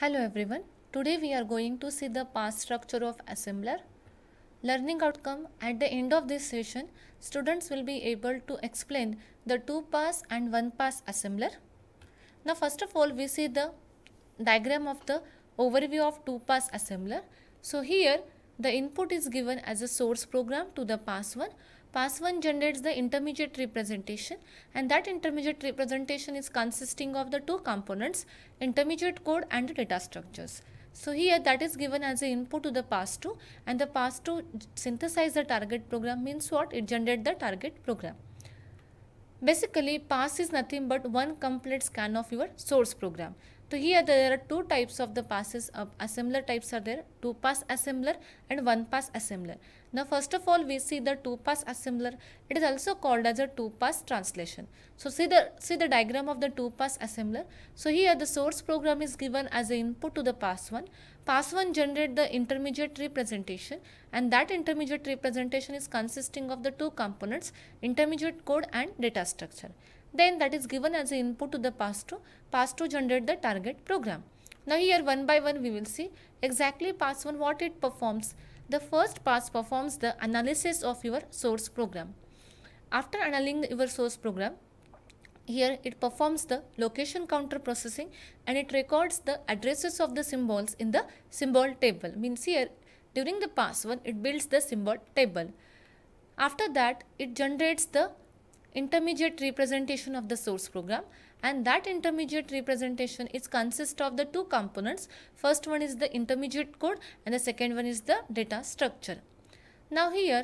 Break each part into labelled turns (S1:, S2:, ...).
S1: Hello everyone. Today we are going to see the past structure of assembler. Learning outcome at the end of this session students will be able to explain the two pass and one pass assembler. Now first of all we see the diagram of the overview of two pass assembler. So here the input is given as a source program to the pass 1 Pass 1 generates the intermediate representation and that intermediate representation is consisting of the two components, intermediate code and the data structures. So here that is given as an input to the pass 2 and the pass 2 synthesize the target program means what? It generates the target program. Basically pass is nothing but one complete scan of your source program. So here there are two types of the passes of uh, assembler types are there two pass assembler and one pass assembler. Now first of all we see the two pass assembler it is also called as a two pass translation. So see the see the diagram of the two pass assembler. So here the source program is given as an input to the pass 1. Pass 1 generate the intermediate representation and that intermediate representation is consisting of the two components intermediate code and data structure then that is given as input to the pass to pass to generate the target program. Now here one by one we will see exactly pass 1 what it performs. The first pass performs the analysis of your source program. After analyzing your source program, here it performs the location counter processing and it records the addresses of the symbols in the symbol table. Means here during the pass 1 it builds the symbol table. After that it generates the intermediate representation of the source program and that intermediate representation is consist of the two components first one is the intermediate code and the second one is the data structure now here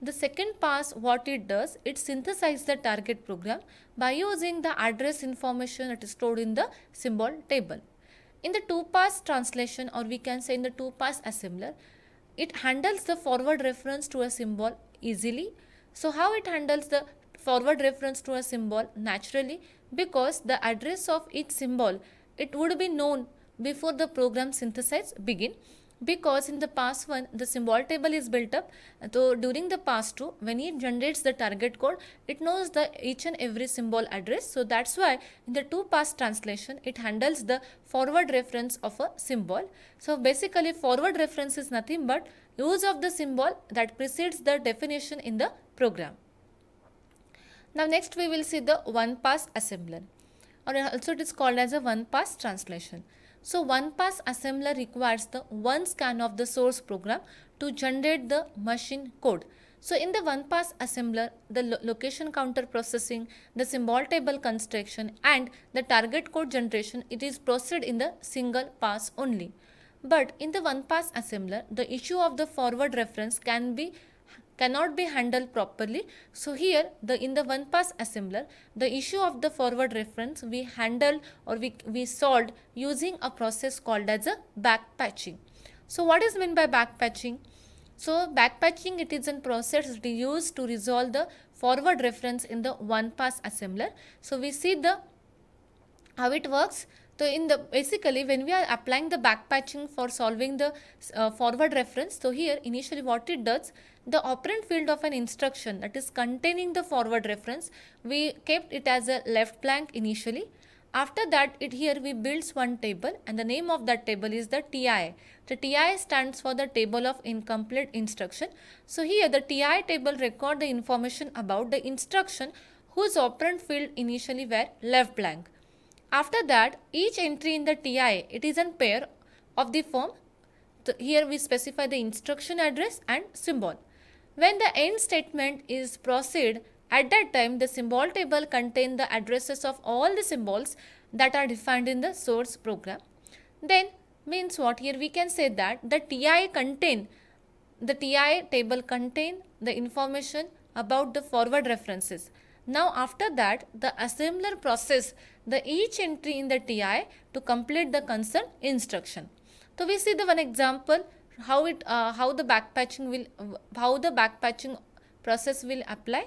S1: the second pass what it does, it synthesizes the target program by using the address information that is stored in the symbol table. In the two-pass translation or we can say in the two-pass assembler, it handles the forward reference to a symbol easily. So how it handles the forward reference to a symbol naturally because the address of each symbol it would be known before the program synthesize begin because in the pass 1 the symbol table is built up so during the pass 2 when it generates the target code it knows the each and every symbol address so that's why in the two pass translation it handles the forward reference of a symbol so basically forward reference is nothing but use of the symbol that precedes the definition in the program now next we will see the one-pass assembler or also it is called as a one-pass translation. So one-pass assembler requires the one scan of the source program to generate the machine code. So in the one-pass assembler, the lo location counter processing, the symbol table construction and the target code generation, it is processed in the single pass only. But in the one-pass assembler, the issue of the forward reference can be cannot be handled properly. So here the in the one pass assembler the issue of the forward reference we handled or we, we solved using a process called as a backpatching. So what is meant by backpatching? So backpatching it is a process used to resolve the forward reference in the one pass assembler. So we see the how it works. So in the basically when we are applying the backpatching for solving the uh, forward reference, so here initially what it does, the operand field of an instruction that is containing the forward reference, we kept it as a left blank initially. After that, it here we builds one table and the name of that table is the TI. The TI stands for the table of incomplete instruction. So here the TI table record the information about the instruction whose operand field initially were left blank. After that, each entry in the TI, it is an pair of the form. So here we specify the instruction address and symbol. When the end statement is proceed, at that time the symbol table contain the addresses of all the symbols that are defined in the source program. Then means what here we can say that the TI contain, the TI table contain the information about the forward references. Now after that the assembler process the each entry in the TI to complete the concerned instruction. So we see the one example how it uh, how the backpatching will how the backpatching process will apply.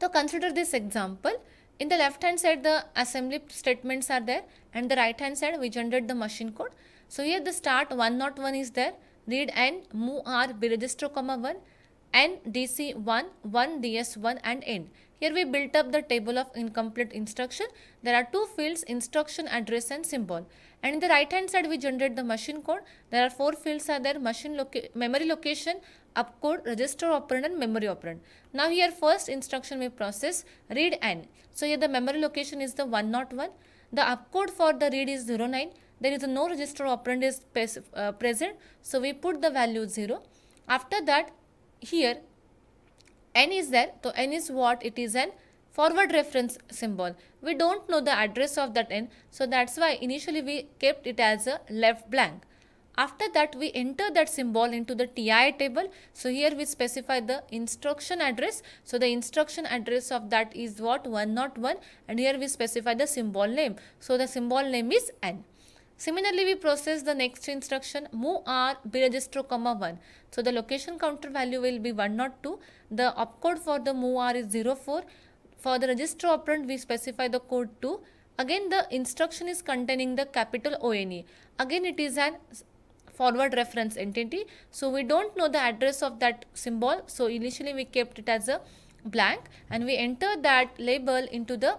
S1: So consider this example. In the left hand side the assembly statements are there and the right hand side we generate the machine code. So here the start 101 is there read and move r be register comma 1 N, DC1, 1, DS1 and N. Here we built up the table of incomplete instruction. There are two fields, instruction address and symbol. And in the right hand side, we generate the machine code. There are four fields are there, machine loca memory location, opcode, register operand and memory operand. Now here first instruction we process read n. So here the memory location is the 101. The opcode for the read is 09. There is no register operand is uh, present. So we put the value 0. After that here n is there so n is what it is an forward reference symbol we don't know the address of that n so that's why initially we kept it as a left blank after that we enter that symbol into the TI table. So here we specify the instruction address. So the instruction address of that is what 101 and here we specify the symbol name. So the symbol name is N. Similarly, we process the next instruction move r register comma 1. So, the location counter value will be 102. The opcode for the move r is 04. For the register operand, we specify the code 2. Again, the instruction is containing the capital ONE. Again, it is an forward reference entity. So, we don't know the address of that symbol. So, initially we kept it as a blank and we enter that label into the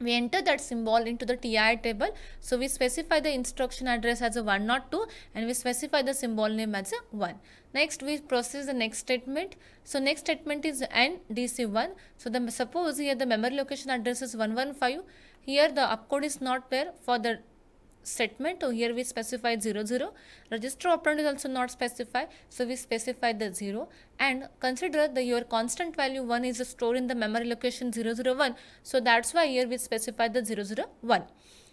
S1: we enter that symbol into the TI table. So we specify the instruction address as a 102 and we specify the symbol name as a 1. Next we process the next statement. So next statement is NDC1. So the suppose here the memory location address is 115. Here the opcode is not there for the statement here we specify 0 0 register operand is also not specified so we specify the 0 and consider the your constant value 1 is stored in the memory location 001 so that's why here we specify the 001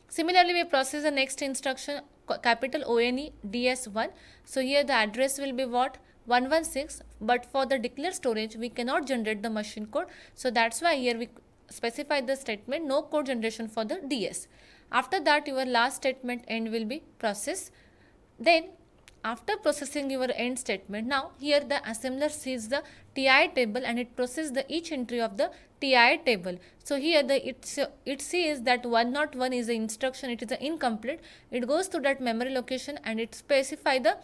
S1: similarly we process the next instruction capital one ds1 so here the address will be what 116 but for the declare storage we cannot generate the machine code so that's why here we specify the statement no code generation for the ds after that your last statement end will be processed. Then after processing your end statement now here the assembler sees the ti table and it processes the each entry of the ti table so here the it's it sees that 101 is the instruction it is a incomplete it goes to that memory location and it specify the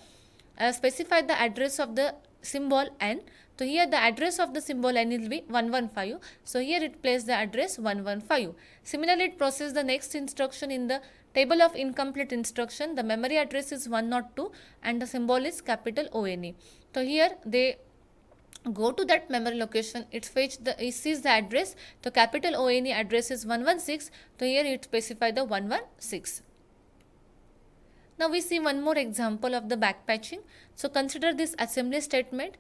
S1: uh, specify the address of the symbol n so here the address of the symbol n will be 115. So here it places the address 115. Similarly, it processes the next instruction in the table of incomplete instruction. The memory address is 102 and the symbol is capital ONE. So here they go to that memory location it fetch the it sees the address the capital one address is 116 so here it specify the 116 now we see one more example of the backpatching so consider this assembly statement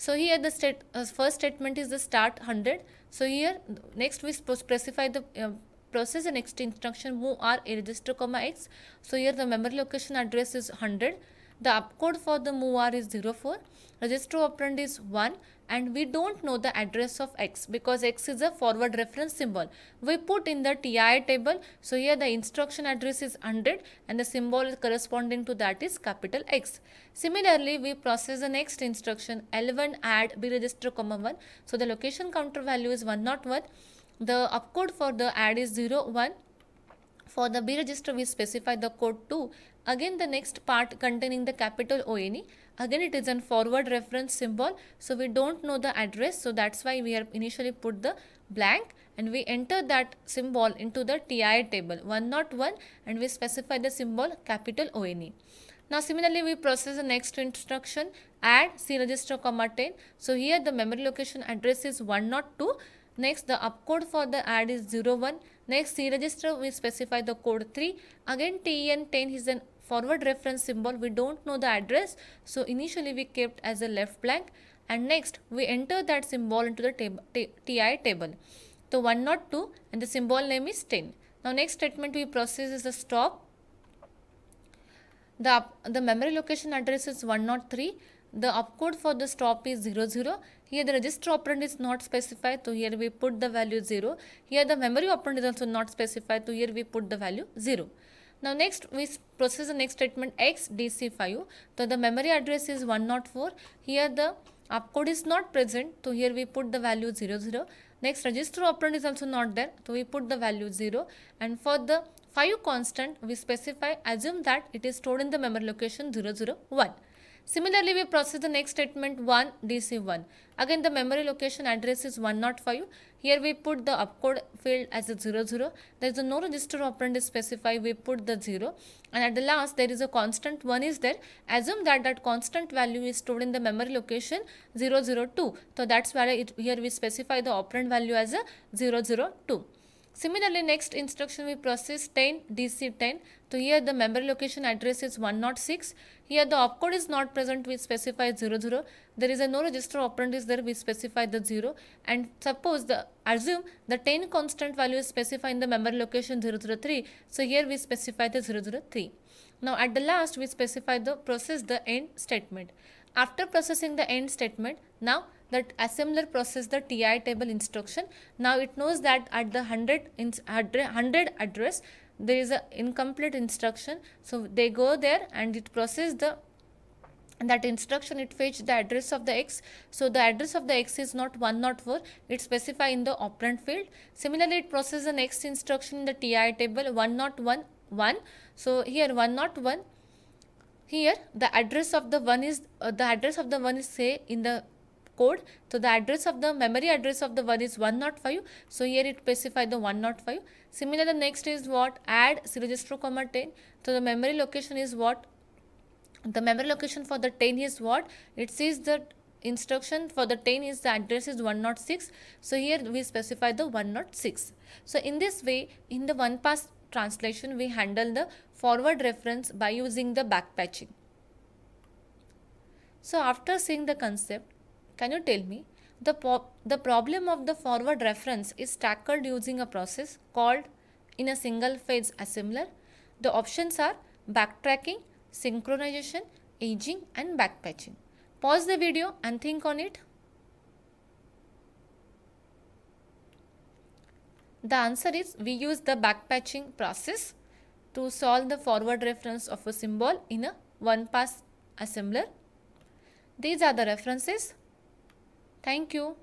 S1: so here the state, uh, first statement is the start 100. So here next we specify the uh, process and next instruction move r a register comma x. So here the memory location address is 100. The opcode for the move r is 04. Register operand is 1 and we don't know the address of x because x is a forward reference symbol. We put in the TI table. So here the instruction address is 100 and the symbol corresponding to that is capital X. Similarly, we process the next instruction L1 add B register comma 1. So the location counter value is 101. The opcode for the add is 01 for the B register we specify the code 2. Again the next part containing the capital ONE again it is a forward reference symbol so we don't know the address so that's why we are initially put the blank and we enter that symbol into the TI table 101 and we specify the symbol capital ONE. Now similarly we process the next instruction add C register comma 10. So here the memory location address is 102. Next the opcode for the add is 01. Next C register we specify the code 3. Again TEN 10 is an forward reference symbol we don't know the address so initially we kept as a left blank and next we enter that symbol into the ti table so 102 and the symbol name is 10 now next statement we process is a stop the the memory location address is 103 the opcode for the stop is 00 here the register operand is not specified so here we put the value 0 here the memory operand is also not specified so here we put the value 0 now next we process the next statement X DC5. So the memory address is 104. Here the opcode is not present. So here we put the value 00. Next register operand is also not there. So we put the value 0. And for the 5 constant we specify assume that it is stored in the memory location 001. Similarly, we process the next statement 1 DC1. Again, the memory location address is 105. Here we put the opcode field as a 00. There is a no register operand specified. We put the 0. And at the last, there is a constant 1 is there. Assume that that constant value is stored in the memory location 002. So, that's why it, here we specify the operand value as a 002. Similarly, next instruction we process 10 DC10. So here the memory location address is 106. Here the opcode is not present, we specify 00. There is a no register operand is there, we specify the 0. And suppose the assume the 10 constant value is specified in the memory location 003. So here we specify the 003. Now at the last we specify the process the end statement. After processing the end statement, now that assembler process the TI table instruction. Now it knows that at the 100, 100 address, there is an incomplete instruction. So they go there and it process the that instruction it fetch the address of the x so the address of the x is not 104 it specify in the operand field similarly it process the next instruction in the ti table one. so here 101 here the address of the one is uh, the address of the one is say in the code. So the address of the memory address of the one is 105. So here it specify the 105. Similarly, the next is what add register comma 10. So the memory location is what the memory location for the 10 is what it sees the instruction for the 10 is the address is 106 so here we specify the 106 so in this way in the one pass translation we handle the forward reference by using the back patching so after seeing the concept can you tell me? The, the problem of the forward reference is tackled using a process called in a single phase assembler. The options are backtracking, synchronization, aging and backpatching. Pause the video and think on it. The answer is we use the backpatching process to solve the forward reference of a symbol in a one-pass assembler. These are the references. Thank you.